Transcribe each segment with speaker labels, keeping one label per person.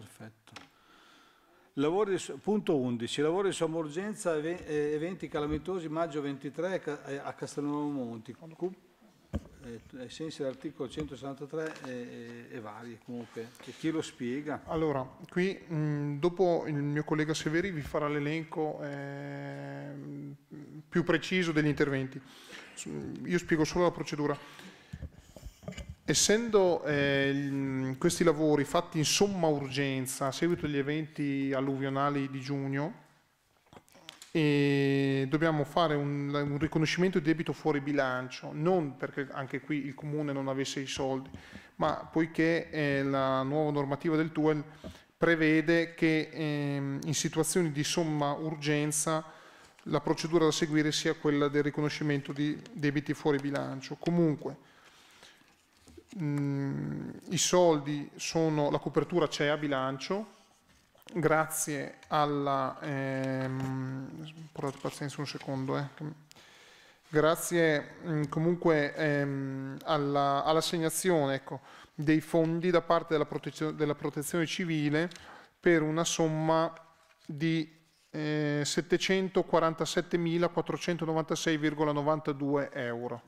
Speaker 1: Perfetto. Lavori, punto 11. Lavori di sommorgenza, urgenza, eh, eventi calamitosi, maggio 23 eh, a Castelnuovo Monti, eh, ai sensi dell'articolo 163 e, e, e vari comunque. E chi lo spiega?
Speaker 2: Allora, qui mh, mm, dopo il mio collega Severi vi farà l'elenco eh, più preciso degli interventi. Io spiego solo la procedura. Essendo eh, questi lavori fatti in somma urgenza a seguito degli eventi alluvionali di giugno, e dobbiamo fare un, un riconoscimento di debito fuori bilancio, non perché anche qui il comune non avesse i soldi, ma poiché eh, la nuova normativa del TUEL prevede che ehm, in situazioni di somma urgenza la procedura da seguire sia quella del riconoscimento di debiti fuori bilancio. Comunque, mh, i soldi sono, la copertura c'è a bilancio, grazie alla, ehm, pazienza un secondo, eh, grazie mh, comunque ehm, alla, all'assegnazione ecco, dei fondi da parte della, protezio, della, protezione civile per una somma di eh, 747.496,92 euro.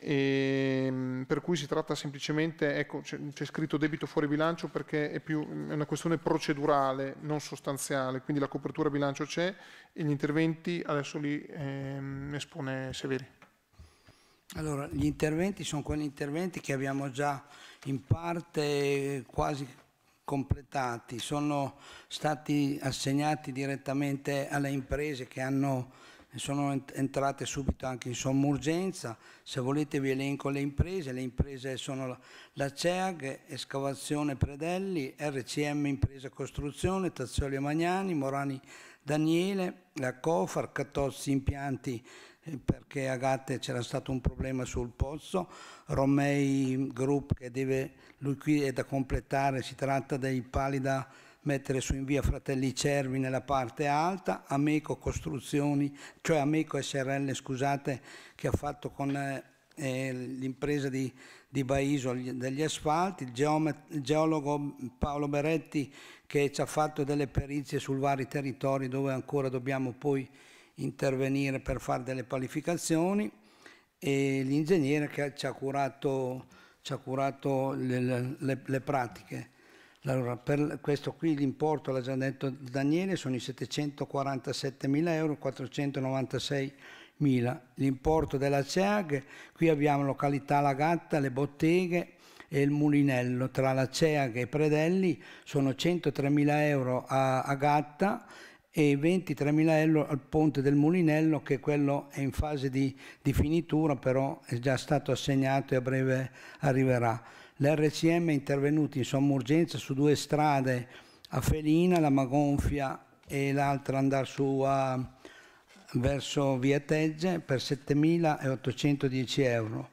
Speaker 2: E, ehm, per cui si tratta semplicemente, ecco, c'è scritto debito fuori bilancio perché è, più, è una questione procedurale, non sostanziale, quindi la copertura bilancio c'è e gli interventi adesso li ehm, espone Severi. Allora,
Speaker 3: gli interventi sono quegli interventi che abbiamo già in parte quasi completati, sono stati assegnati direttamente alle imprese che hanno sono entrate subito anche in somma urgenza, se volete vi elenco le imprese, le imprese sono la CEAG, Escavazione Predelli, RCM Impresa Costruzione, Tazzoli Magnani, Morani Daniele, la COFAR, Catozzi Impianti eh, perché a Gatte c'era stato un problema sul pozzo, Romei Group che deve, lui qui è da completare, si tratta dei pali da mettere su in via Fratelli Cervi nella parte alta, Ameco Costruzioni, cioè Ameco SRL, scusate, che ha fatto con eh, eh l'impresa di, di Baiso degli asfalti, il, geome, il geologo Paolo Beretti che ci ha fatto delle perizie su vari territori dove ancora dobbiamo poi intervenire per fare delle qualificazioni e l'ingegnere che ci ha curato, ci ha curato le, le, le pratiche. Allora, per questo qui l'importo, l'ha già detto Daniele, sono i 747.496 euro, 496 L'importo della CEAG, qui abbiamo località La Gatta, le botteghe e il mulinello. Tra la CEAG e Predelli sono 103.000 euro a, a Gatta e 23.000 euro al ponte del Mulinello che quello è in fase di, di, finitura però è già stato assegnato e a breve arriverà l'RCM è intervenuto in somma urgenza su due strade a Felina, la Magonfia e l'altra andare su a, verso Via Tegge per 7.810 euro.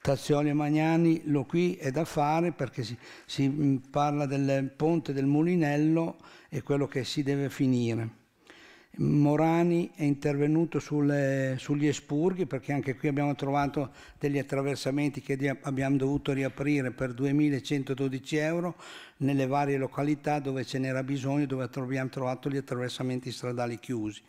Speaker 3: Tazioli e Magnani lo qui è da fare perché si, si parla del ponte del Mulinello e quello che si deve finire. Morani è intervenuto sulle, sugli espurghi perché anche qui abbiamo trovato degli attraversamenti che abbiamo dovuto riaprire per 2.112 euro nelle varie località dove ce n'era bisogno, dove abbiamo trovato gli attraversamenti stradali chiusi.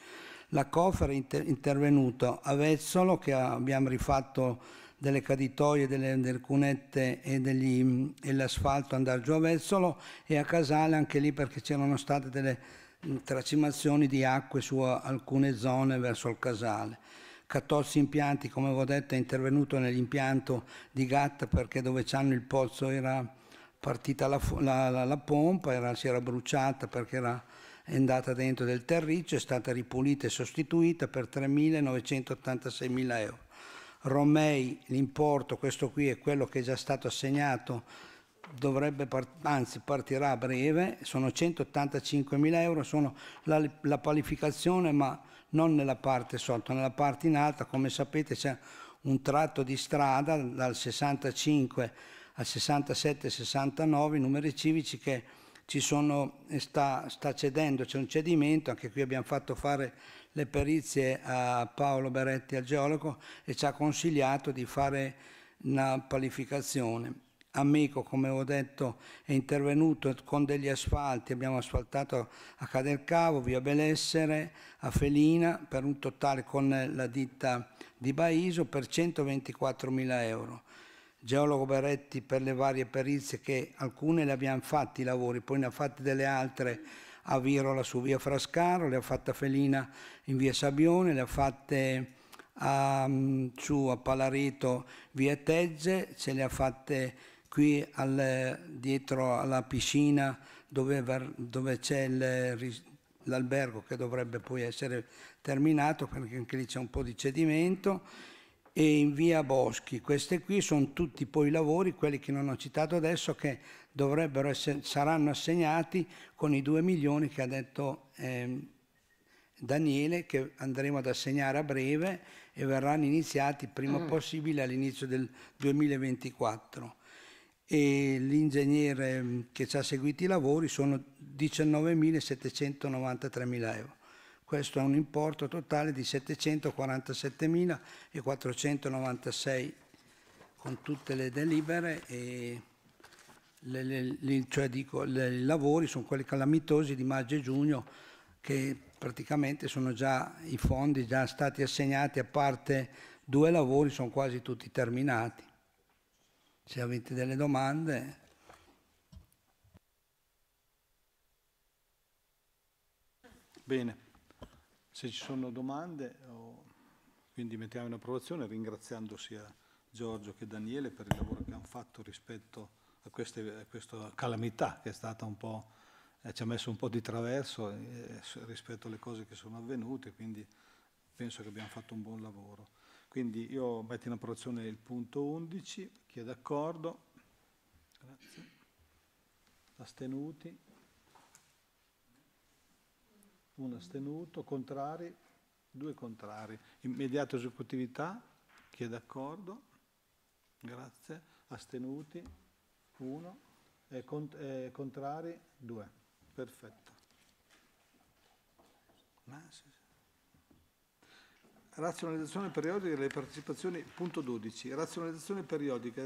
Speaker 3: La COFER è intervenuta a Vezzolo che abbiamo rifatto delle caditoie, delle, delle cunette e, degli, e l'asfalto andare giù a Vezzolo e a Casale anche lì perché c'erano state delle tracimazioni di acque su alcune zone verso il casale. 14 impianti, come ho detto, è intervenuto nell'impianto di Gatta perché dove c'hanno il pozzo era partita la, la, la, la pompa, era, si era bruciata perché era è andata dentro del terriccio, è stata ripulita e sostituita per 3.986.000 euro. Romei, l'importo, questo qui è quello che è già stato assegnato dovrebbe part- anzi partirà a breve, sono 185.000 euro, sono la, la, qualificazione ma non nella parte sotto, nella parte in alta, come sapete c'è un tratto di strada dal 65 al 67-69, i numeri civici che ci sono, sta, sta cedendo, c'è un cedimento, anche qui abbiamo fatto fare le perizie a Paolo Beretti, al geologo, e ci ha consigliato di fare una qualificazione Amico, come ho detto, è intervenuto con degli asfalti, abbiamo asfaltato a Cadelcavo, via Belessere, a Felina, per un totale con la ditta di Baiso per 124.000 euro. Geologo Beretti per le varie perizie che alcune le abbiamo fatte i lavori, poi ne ha fatte delle altre a Virola su via Frascaro, le ha fatte a Felina in via Sabione, le ha fatte a, mm, su a Palareto via Tegge, ce le ha fatte qui al, dietro alla piscina dove, dove c'è l'albergo che dovrebbe poi essere terminato perché anche lì c'è un po' di cedimento e in via Boschi. Questi qui sono tutti poi lavori, quelli che non ho citato adesso, che dovrebbero essere, saranno assegnati con i 2 milioni che ha detto eh, Daniele, che andremo ad assegnare a breve e verranno iniziati prima mm. possibile all'inizio del 2024 e l'ingegnere mm, che ci ha seguito i lavori sono 19.793.000 euro. Questo è un importo totale di 747.496 con tutte le delibere e le, le, le, cioè dico, i lavori sono quelli calamitosi di maggio e giugno che praticamente sono già i fondi già stati assegnati a parte due lavori sono quasi tutti terminati. Se avete delle domande...
Speaker 1: Bene, se ci sono domande, quindi mettiamo in approvazione ringraziando sia Giorgio che Daniele per il lavoro che hanno fatto rispetto a, queste, a questa calamità che è stata un po', eh, ci ha messo un po' di traverso eh, rispetto alle cose che sono avvenute, quindi penso che abbiamo fatto un buon lavoro. Quindi io metto in approvazione il punto 11, chi è d'accordo? Grazie. Astenuti? Un astenuto, contrari? Due contrari. Immediata esecutività? Chi è d'accordo? Grazie. Astenuti? Uno. E cont e contrari? Due. Perfetto. Ma, sì, sì. Razionalizzazione periodica delle partecipazioni, punto 12, razionalizzazione periodica